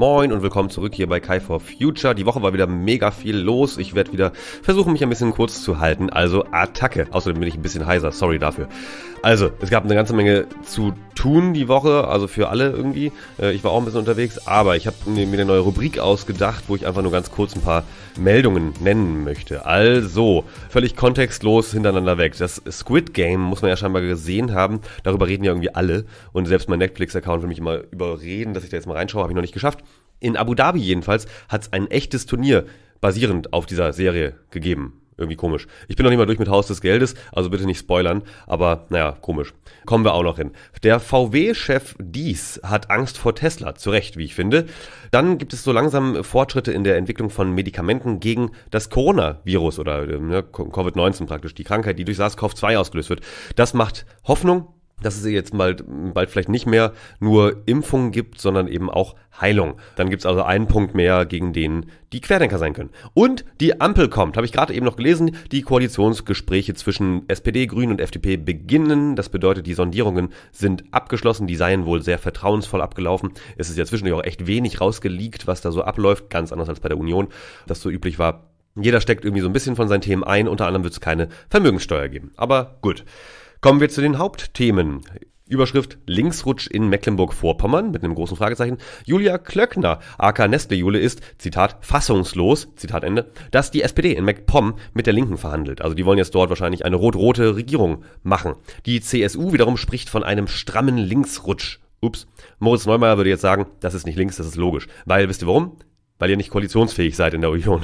Moin und willkommen zurück hier bei Kai for Future. Die Woche war wieder mega viel los. Ich werde wieder versuchen, mich ein bisschen kurz zu halten. Also Attacke. Außerdem bin ich ein bisschen heiser. Sorry dafür. Also, es gab eine ganze Menge zu tun die Woche. Also für alle irgendwie. Äh, ich war auch ein bisschen unterwegs. Aber ich habe mir eine neue Rubrik ausgedacht, wo ich einfach nur ganz kurz ein paar Meldungen nennen möchte. Also, völlig kontextlos hintereinander weg. Das Squid Game muss man ja scheinbar gesehen haben. Darüber reden ja irgendwie alle. Und selbst mein Netflix-Account will mich immer überreden, dass ich da jetzt mal reinschaue. Habe ich noch nicht geschafft in Abu Dhabi jedenfalls hat es ein echtes Turnier basierend auf dieser Serie gegeben. Irgendwie komisch. Ich bin noch nicht mal durch mit Haus des Geldes, also bitte nicht spoilern, aber naja, komisch. Kommen wir auch noch hin. Der VW-Chef Dies hat Angst vor Tesla, zu Recht, wie ich finde. Dann gibt es so langsam Fortschritte in der Entwicklung von Medikamenten gegen das Coronavirus oder äh, ne, Covid-19 praktisch, die Krankheit, die durch SARS-CoV-2 ausgelöst wird. Das macht Hoffnung, dass es jetzt bald, bald vielleicht nicht mehr nur Impfungen gibt, sondern eben auch Heilung. Dann gibt es also einen Punkt mehr, gegen den die Querdenker sein können. Und die Ampel kommt, habe ich gerade eben noch gelesen. Die Koalitionsgespräche zwischen SPD, Grünen und FDP beginnen. Das bedeutet, die Sondierungen sind abgeschlossen. Die seien wohl sehr vertrauensvoll abgelaufen. Es ist ja zwischendurch auch echt wenig rausgeleakt, was da so abläuft. Ganz anders als bei der Union, das so üblich war. Jeder steckt irgendwie so ein bisschen von seinen Themen ein. Unter anderem wird es keine Vermögenssteuer geben. Aber gut. Kommen wir zu den Hauptthemen. Überschrift Linksrutsch in Mecklenburg-Vorpommern mit einem großen Fragezeichen. Julia Klöckner, AK Nestle-Jule, ist, Zitat, fassungslos, Zitat Ende, dass die SPD in MacPom mit der Linken verhandelt. Also die wollen jetzt dort wahrscheinlich eine rot-rote Regierung machen. Die CSU wiederum spricht von einem strammen Linksrutsch. Ups. Moritz Neumeier würde jetzt sagen, das ist nicht links, das ist logisch. Weil, wisst ihr warum? weil ihr nicht koalitionsfähig seid in der Union.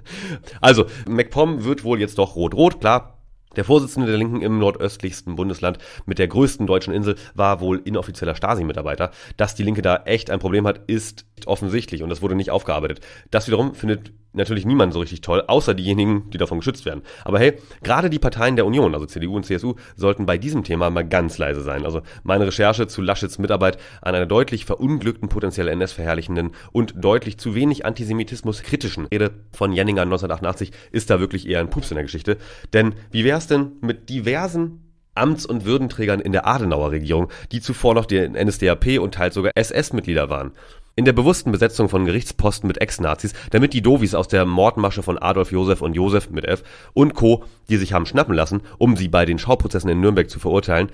also, MacPom wird wohl jetzt doch rot-rot, klar. Der Vorsitzende der Linken im nordöstlichsten Bundesland mit der größten deutschen Insel war wohl inoffizieller Stasi-Mitarbeiter. Dass die Linke da echt ein Problem hat, ist offensichtlich und das wurde nicht aufgearbeitet. Das wiederum findet natürlich niemand so richtig toll, außer diejenigen, die davon geschützt werden. Aber hey, gerade die Parteien der Union, also CDU und CSU, sollten bei diesem Thema mal ganz leise sein. Also meine Recherche zu Laschets Mitarbeit an einer deutlich verunglückten, potenziell NS-verherrlichenden und deutlich zu wenig antisemitismus-kritischen Rede von Jenninger 1988 ist da wirklich eher ein Pups in der Geschichte. Denn wie wäre es denn mit diversen Amts- und Würdenträgern in der Adenauer-Regierung, die zuvor noch die NSDAP und teils sogar SS-Mitglieder waren. In der bewussten Besetzung von Gerichtsposten mit Ex-Nazis, damit die Dovis aus der Mordmasche von Adolf Josef und Josef mit F und Co., die sich haben schnappen lassen, um sie bei den Schauprozessen in Nürnberg zu verurteilen,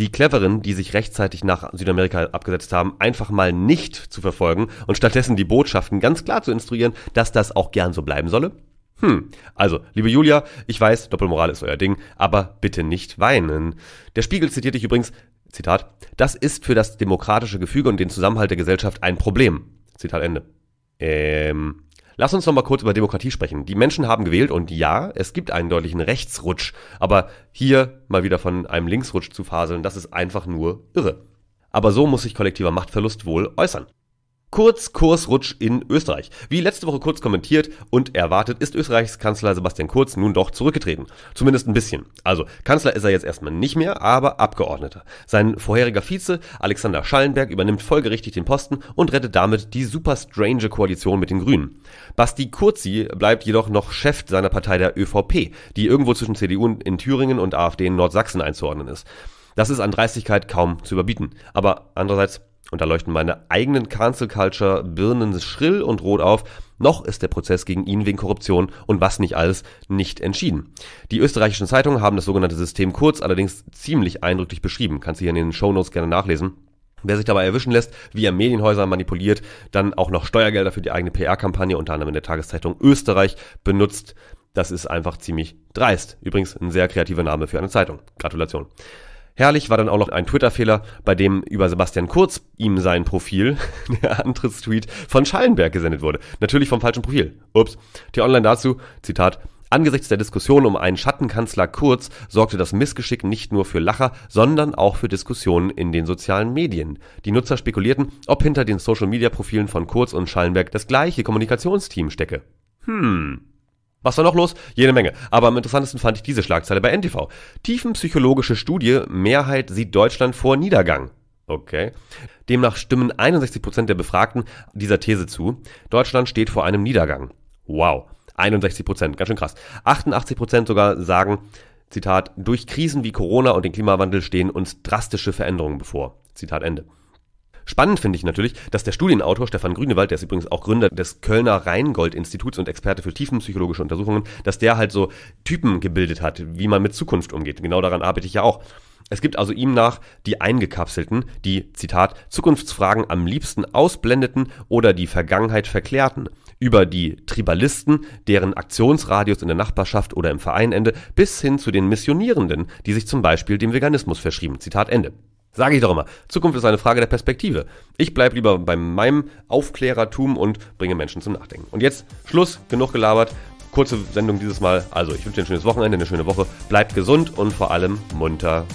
die Cleveren, die sich rechtzeitig nach Südamerika abgesetzt haben, einfach mal nicht zu verfolgen und stattdessen die Botschaften ganz klar zu instruieren, dass das auch gern so bleiben solle? Hm, also, liebe Julia, ich weiß, Doppelmoral ist euer Ding, aber bitte nicht weinen. Der Spiegel zitiert dich übrigens, Zitat, das ist für das demokratische Gefüge und den Zusammenhalt der Gesellschaft ein Problem. Zitat Ende. Ähm, lass uns nochmal kurz über Demokratie sprechen. Die Menschen haben gewählt und ja, es gibt einen deutlichen Rechtsrutsch, aber hier mal wieder von einem Linksrutsch zu faseln, das ist einfach nur irre. Aber so muss sich kollektiver Machtverlust wohl äußern. Kurz Kursrutsch in Österreich. Wie letzte Woche kurz kommentiert und erwartet, ist Österreichs Kanzler Sebastian Kurz nun doch zurückgetreten. Zumindest ein bisschen. Also, Kanzler ist er jetzt erstmal nicht mehr, aber Abgeordneter. Sein vorheriger Vize, Alexander Schallenberg, übernimmt folgerichtig den Posten und rettet damit die super strange Koalition mit den Grünen. Basti Kurzi bleibt jedoch noch Chef seiner Partei der ÖVP, die irgendwo zwischen CDU in Thüringen und AfD in Nordsachsen einzuordnen ist. Das ist an Dreistigkeit kaum zu überbieten. Aber andererseits, und da leuchten meine eigenen Cancel Culture Birnen schrill und rot auf. Noch ist der Prozess gegen ihn wegen Korruption und was nicht alles nicht entschieden. Die österreichischen Zeitungen haben das sogenannte System kurz, allerdings ziemlich eindrücklich beschrieben. Kannst du hier in den Show Notes gerne nachlesen. Wer sich dabei erwischen lässt, wie er Medienhäuser manipuliert, dann auch noch Steuergelder für die eigene PR-Kampagne, unter anderem in der Tageszeitung Österreich, benutzt, das ist einfach ziemlich dreist. Übrigens ein sehr kreativer Name für eine Zeitung. Gratulation. Herrlich war dann auch noch ein Twitter-Fehler, bei dem über Sebastian Kurz ihm sein Profil, der Antrittstweet, von Schallenberg gesendet wurde. Natürlich vom falschen Profil. Ups. Die Online dazu, Zitat, Angesichts der Diskussion um einen Schattenkanzler Kurz sorgte das Missgeschick nicht nur für Lacher, sondern auch für Diskussionen in den sozialen Medien. Die Nutzer spekulierten, ob hinter den Social-Media-Profilen von Kurz und Schallenberg das gleiche Kommunikationsteam stecke. Hm. Was war noch los? Jede Menge. Aber am interessantesten fand ich diese Schlagzeile bei NTV. Tiefenpsychologische Studie, Mehrheit sieht Deutschland vor Niedergang. Okay. Demnach stimmen 61% Prozent der Befragten dieser These zu. Deutschland steht vor einem Niedergang. Wow. 61%, Prozent, ganz schön krass. 88% Prozent sogar sagen, Zitat, durch Krisen wie Corona und den Klimawandel stehen uns drastische Veränderungen bevor. Zitat Ende. Spannend finde ich natürlich, dass der Studienautor Stefan Grünewald, der ist übrigens auch Gründer des Kölner Rheingold-Instituts und Experte für tiefenpsychologische Untersuchungen, dass der halt so Typen gebildet hat, wie man mit Zukunft umgeht. Genau daran arbeite ich ja auch. Es gibt also ihm nach die Eingekapselten, die, Zitat, Zukunftsfragen am liebsten ausblendeten oder die Vergangenheit verklärten, über die Tribalisten, deren Aktionsradius in der Nachbarschaft oder im Verein ende, bis hin zu den Missionierenden, die sich zum Beispiel dem Veganismus verschrieben, Zitat Ende. Sage ich doch immer. Zukunft ist eine Frage der Perspektive. Ich bleibe lieber bei meinem Aufklärertum und bringe Menschen zum Nachdenken. Und jetzt Schluss, genug gelabert. Kurze Sendung dieses Mal. Also, ich wünsche dir ein schönes Wochenende, eine schöne Woche. Bleibt gesund und vor allem munter